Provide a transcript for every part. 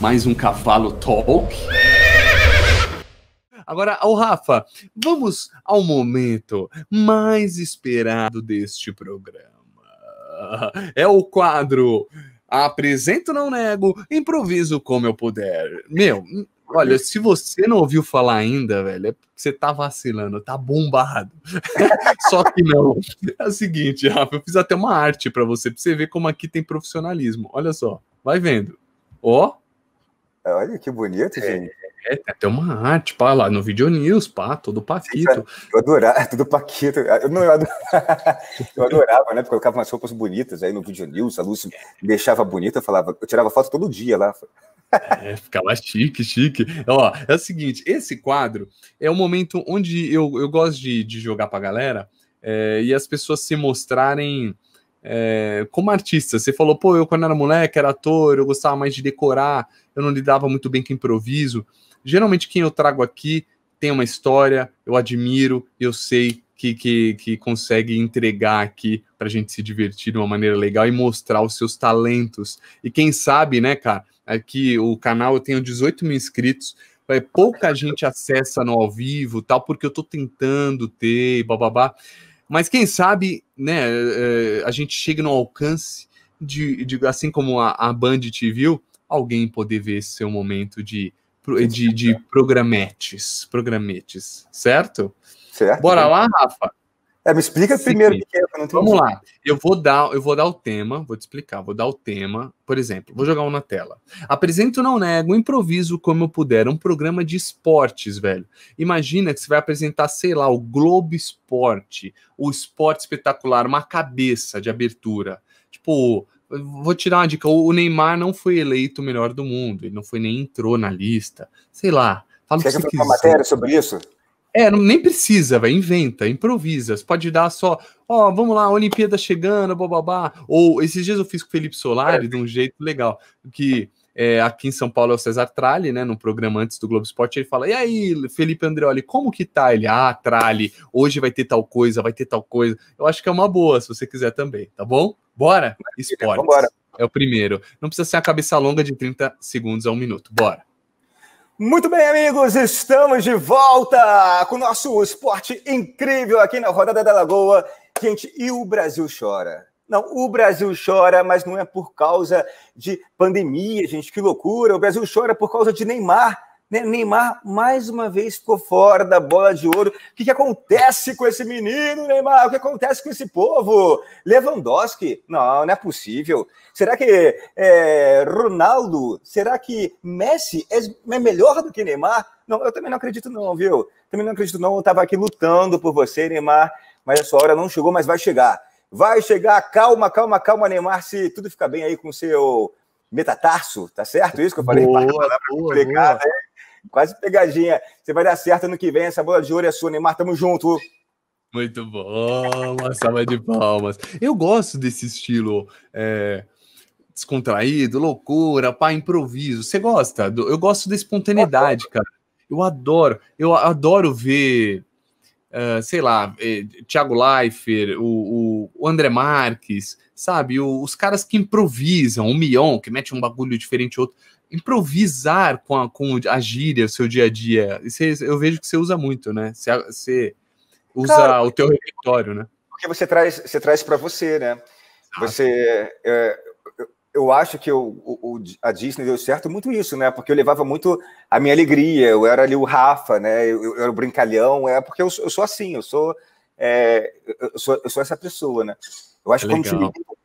mais um cavalo talk. Agora, o Rafa, vamos ao momento mais esperado deste programa. É o quadro Apresento Não Nego, Improviso Como Eu Puder. Meu, olha, se você não ouviu falar ainda, velho, é porque você tá vacilando, tá bombado. Só que não. É o seguinte, Rafa, eu fiz até uma arte para você, pra você ver como aqui tem profissionalismo. Olha só, vai vendo. Ó. Olha que bonito, é, gente. É, tem uma arte, pá, lá no Video News, pá, todo é, paquito. Eu adorava, tudo paquito. Ah, eu, não, eu, adorava, eu adorava, né? Porque colocava umas roupas bonitas aí no Video News, a luz me deixava bonita, eu falava, eu tirava foto todo dia lá. É, ficava chique, chique. Ó, é o seguinte, esse quadro é o momento onde eu, eu gosto de, de jogar pra galera é, e as pessoas se mostrarem é, como artista. Você falou, pô, eu quando era moleque era ator, eu gostava mais de decorar, eu não lidava muito bem com improviso. Geralmente quem eu trago aqui tem uma história, eu admiro, eu sei que, que, que consegue entregar aqui para a gente se divertir de uma maneira legal e mostrar os seus talentos. E quem sabe, né, cara, aqui o canal eu tenho 18 mil inscritos, pouca gente acessa no ao vivo, tal, porque eu estou tentando ter, bababá. Mas quem sabe, né, é, é, a gente chega no alcance de, de assim como a, a Band te viu, alguém poder ver esse seu momento de, de, de programetes, programetes, certo? Certo. Bora lá, Rafa? É, me explica primeiro que é. Não vamos lá. Eu vou dar, eu vou dar o tema, vou te explicar, vou dar o tema. Por exemplo, vou jogar um na tela. Apresento não né? nego, improviso como eu puder. É um programa de esportes, velho. Imagina que você vai apresentar, sei lá, o Globo Esporte, o esporte espetacular, uma cabeça de abertura. Tipo, vou tirar uma dica. O Neymar não foi eleito o melhor do mundo, ele não foi nem entrou na lista. Sei lá. Fala você que quer você uma matéria sobre isso? É, não, nem precisa, vai Inventa, improvisa. Você pode dar só, ó, oh, vamos lá, Olimpíada chegando, bababá. Ou esses dias eu fiz com o Felipe Solari é. de um jeito legal. Que é, aqui em São Paulo é o César Tralli, né? Num programa antes do Globo Esporte, ele fala: E aí, Felipe Andreoli, como que tá? Ele, ah, Tralli, hoje vai ter tal coisa, vai ter tal coisa. Eu acho que é uma boa, se você quiser também, tá bom? Bora? Esporte. É o primeiro. Não precisa ser a cabeça longa de 30 segundos a um minuto. Bora. Muito bem, amigos, estamos de volta com o nosso esporte incrível aqui na Rodada da Lagoa. Gente, e o Brasil chora? Não, o Brasil chora, mas não é por causa de pandemia, gente, que loucura. O Brasil chora por causa de Neymar, né, Neymar, mais uma vez, ficou fora da bola de ouro. O que, que acontece com esse menino, Neymar? O que acontece com esse povo? Lewandowski? Não, não é possível. Será que é, Ronaldo? Será que Messi é, é melhor do que Neymar? Não, eu também não acredito, não, viu? Também não acredito, não. Eu estava aqui lutando por você, Neymar, mas a sua hora não chegou, mas vai chegar. Vai chegar, calma, calma, calma, Neymar, se tudo ficar bem aí com o seu metatarso, tá certo isso que eu falei? Boa, boa, complicada, boa. Quase pegadinha. Você vai dar certo ano que vem. Essa bola de ouro é sua, Neymar. Tamo junto. Muito bom, uma salva de palmas. Eu gosto desse estilo é, descontraído, loucura, pá, improviso. Você gosta? Do, eu gosto da espontaneidade, cara. Eu adoro, eu adoro ver, uh, sei lá, eh, Thiago Leifert, o, o, André Marques, sabe? O, os caras que improvisam, o Mion, que mete um bagulho diferente outro improvisar com a, com a gíria, o seu dia a dia. Você, eu vejo que você usa muito, né? Você, você usa claro, o teu repertório, né? Porque você traz, você traz para você, né? Ah, você, é, eu acho que eu, o, a Disney deu certo muito isso, né? Porque eu levava muito a minha alegria, eu era ali o Rafa, né? Eu, eu era o brincalhão, é porque eu, eu sou assim, eu sou, é, eu sou, eu sou essa pessoa, né? Eu acho que quando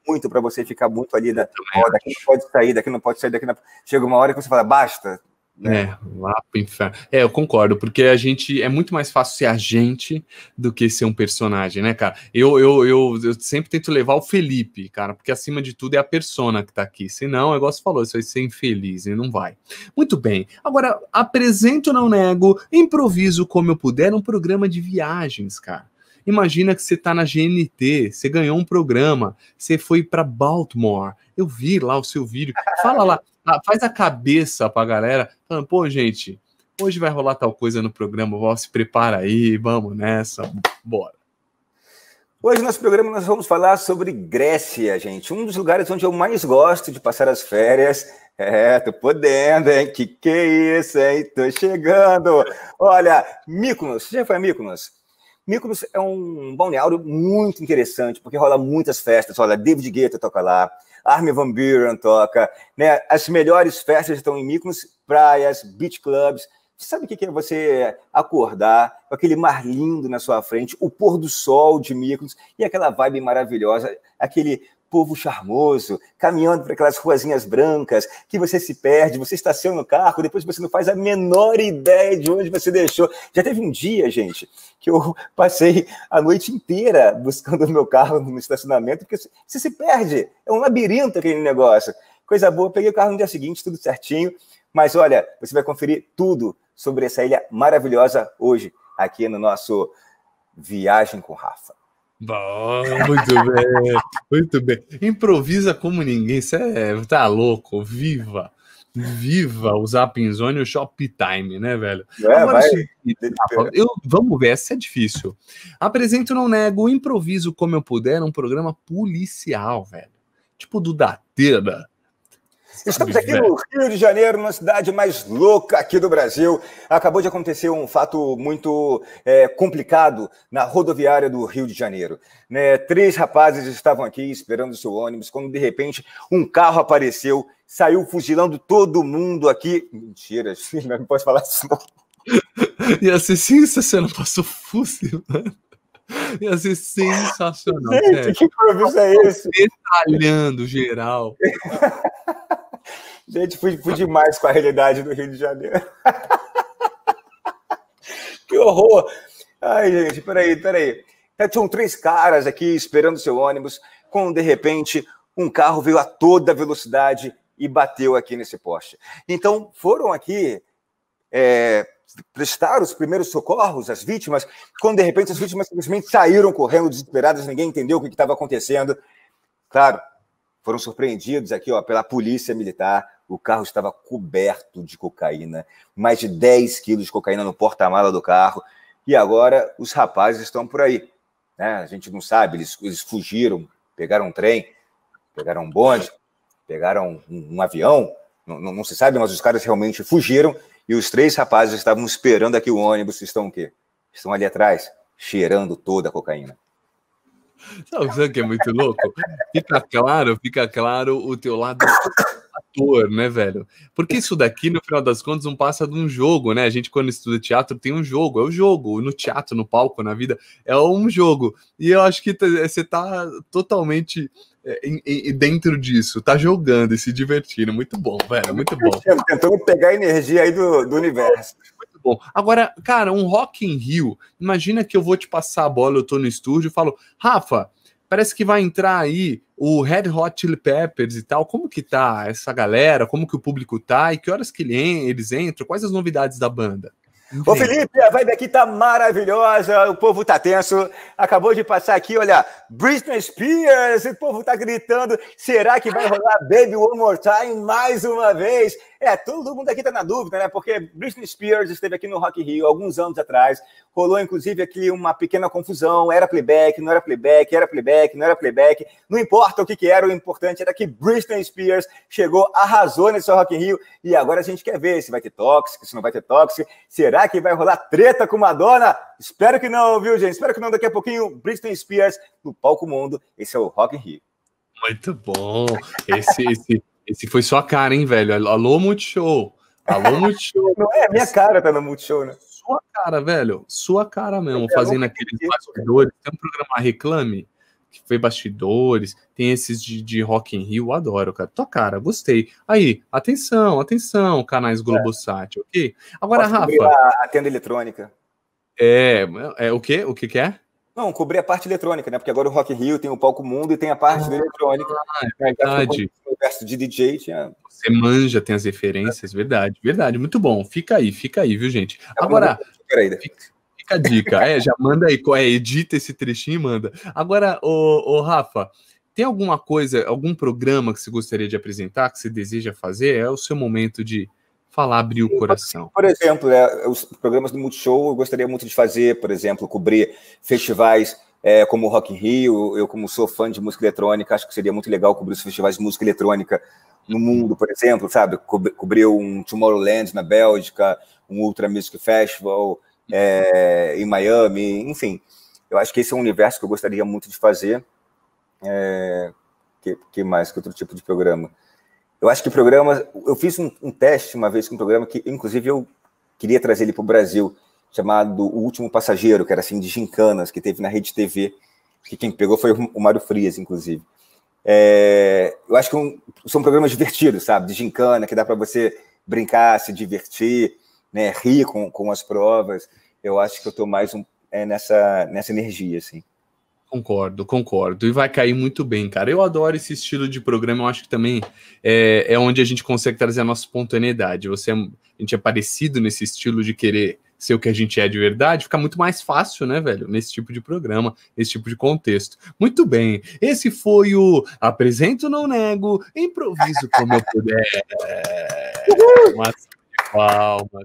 muito para você ficar muito ali da, ó, daqui não pode sair, daqui não pode sair, daqui não... Chega uma hora que você fala, basta. Né? É, lá pro inferno. É, eu concordo, porque a gente é muito mais fácil ser a gente do que ser um personagem, né, cara? Eu, eu, eu, eu sempre tento levar o Felipe, cara, porque acima de tudo é a persona que tá aqui. Senão, o negócio falou, isso vai ser infeliz e não vai. Muito bem. Agora, apresento, não nego, improviso como eu puder, um programa de viagens, cara Imagina que você está na GNT, você ganhou um programa, você foi para Baltimore. Eu vi lá o seu vídeo. Fala lá, faz a cabeça para a galera, falando, pô, gente, hoje vai rolar tal coisa no programa, Vó, se prepara aí, vamos nessa, bora. Hoje no nosso programa nós vamos falar sobre Grécia, gente. Um dos lugares onde eu mais gosto de passar as férias. É, tô podendo, hein? Que que é isso, hein? Tô chegando. Olha, Mykonos, você já foi a Mykonos? Mykonos é um balneário muito interessante, porque rola muitas festas. Olha, David Guetta toca lá, Armin Van Buren toca. Né? As melhores festas estão em Mykonos, praias, beach clubs. Sabe o que é você acordar com aquele mar lindo na sua frente, o pôr do sol de Mykonos e aquela vibe maravilhosa, aquele povo charmoso, caminhando para aquelas ruazinhas brancas, que você se perde, você estaciona no carro, depois você não faz a menor ideia de onde você deixou. Já teve um dia, gente, que eu passei a noite inteira buscando o meu carro no estacionamento, porque você se perde, é um labirinto aquele negócio. Coisa boa, peguei o carro no dia seguinte, tudo certinho. Mas olha, você vai conferir tudo sobre essa ilha maravilhosa hoje, aqui no nosso Viagem com Rafa. Bom, muito bem, muito bem. Improvisa como ninguém, você é, tá louco, viva, viva o Zapinzone e o Shoptime, né, velho? É, Agora, vai. Ah, eu, vamos ver, essa é difícil. Apresento, não nego, improviso como eu puder, um programa policial, velho. Tipo do Datena, Estamos aqui né? no Rio de Janeiro, uma cidade mais louca aqui do Brasil. Acabou de acontecer um fato muito é, complicado na rodoviária do Rio de Janeiro. Né? Três rapazes estavam aqui esperando o seu ônibus, quando de repente um carro apareceu, saiu fuzilando todo mundo aqui. Mentira, não posso falar isso. Ia ser sensacional, passou fuzil, né? Ia ser sensacional. Gente, sério. que improviso é esse? Detalhando geral. Gente, fui, fui demais com a realidade do Rio de Janeiro. que horror! Ai, gente, peraí, peraí. Tá, tinham três caras aqui esperando seu ônibus, quando de repente um carro veio a toda velocidade e bateu aqui nesse poste. Então foram aqui é, prestar os primeiros socorros às vítimas, quando de repente as vítimas simplesmente saíram correndo desesperadas, ninguém entendeu o que estava acontecendo. Claro, foram surpreendidos aqui ó, pela polícia militar. O carro estava coberto de cocaína, mais de 10 quilos de cocaína no porta-mala do carro. E agora os rapazes estão por aí. Né? A gente não sabe, eles, eles fugiram, pegaram um trem, pegaram um bonde, pegaram um, um avião, não, não, não, se sabe, mas os caras realmente fugiram e os três rapazes estavam esperando aqui o ônibus, estão o quê? Estão ali atrás, cheirando toda a cocaína. Sabe, sabe o que é muito louco? Fica claro, fica claro o teu lado ator, né, velho? Porque isso daqui, no final das contas, não passa de um jogo, né? A gente, quando estuda teatro, tem um jogo, é o um jogo. No teatro, no palco, na vida, é um jogo. E eu acho que eh, você tá totalmente eh, dentro disso, tá jogando e se divertindo. Muito bom, velho, muito bom. Tentando pegar a energia aí do, do universo bom. Agora, cara, um Rock in Rio, imagina que eu vou te passar a bola, eu tô no estúdio e falo, Rafa, parece que vai entrar aí o Red Hot Chili Peppers e tal. Como que tá essa galera? Como que o público tá? E que horas que eles entram? Quais as novidades da banda? Entendi. Ô Felipe, a vibe aqui tá maravilhosa, o povo tá tenso. Acabou de passar aqui, olha, Britney Spears, o povo tá gritando. Será que vai rolar Baby One More Time mais uma vez? É, todo mundo aqui está na dúvida, né? Porque Britney Spears esteve aqui no Rock Rio alguns anos atrás. Rolou, inclusive, aqui uma pequena confusão. Era playback, não era playback, era playback, não era playback. Não importa o que, que era, o importante era que Britney Spears chegou, arrasou nesse Rock Rio. E agora a gente quer ver se vai ter tóxico, se não vai ter tóxico. Será que vai rolar treta com Madonna? Espero que não, viu, gente? Espero que não. Daqui a pouquinho, Britney Spears no Palco Mundo. Esse é o Rock Rio. Muito bom. Esse, esse, esse foi sua cara, hein, velho? Alô, Multishow. Alô, Multishow. Não é, minha cara tá no Multishow, né? Sua cara, velho. Sua cara mesmo. É, fazendo aqueles bastidores. Tem um programa Reclame, que foi bastidores. Tem esses de, de Rock in Rio. Adoro, cara. Tua cara, gostei. Aí, atenção, atenção, canais é. Globosat, ok? Agora, Posso Rafa. A tenda eletrônica. É, é o quê? O que que é? Não, cobri a parte eletrônica, né? Porque agora o Rock in Rio tem o palco mundo e tem a parte ah, eletrônica. Ah, é verdade. O universo de DJ tinha... Você manja, tem as referências, verdade, verdade. Muito bom. Fica aí, fica aí, viu, gente? É agora, né? fica, fica, a dica. é, já manda aí, é, edita esse trechinho e manda. Agora, o Rafa, tem alguma coisa, algum programa que você gostaria de apresentar, que você deseja fazer? É o seu momento de falar, abrir o coração. Por exemplo, né, os programas do Multishow eu gostaria muito de fazer, por exemplo, cobrir festivais é, como o Rock in Rio, eu como sou fã de música eletrônica, acho que seria muito legal cobrir os festivais de música eletrônica no mundo, por exemplo, sabe? Cobrir um Tomorrowland na Bélgica, um Ultra Music Festival é, em Miami, enfim. Eu acho que esse é um universo que eu gostaria muito de fazer. É, que, que mais? Que outro tipo de programa? Eu acho que programa. Eu fiz um, um teste uma vez com um programa que, inclusive, eu queria trazer ele para o Brasil, chamado O Último Passageiro, que era assim de gincanas, que teve na Rede TV, que quem pegou foi o Mário Frias, inclusive. É, eu acho que é um, são programas divertidos, sabe? De gincana, que dá para você brincar, se divertir, né? rir com, com as provas. Eu acho que eu estou mais um, é, nessa, nessa energia, assim. Concordo, concordo. E vai cair muito bem, cara. Eu adoro esse estilo de programa. Eu acho que também é, é onde a gente consegue trazer a nossa espontaneidade. Você, é, a gente é parecido nesse estilo de querer ser o que a gente é de verdade, fica muito mais fácil, né, velho? Nesse tipo de programa, nesse tipo de contexto. Muito bem, esse foi o Apresento Não Nego, improviso como eu puder. Uhul! palmas.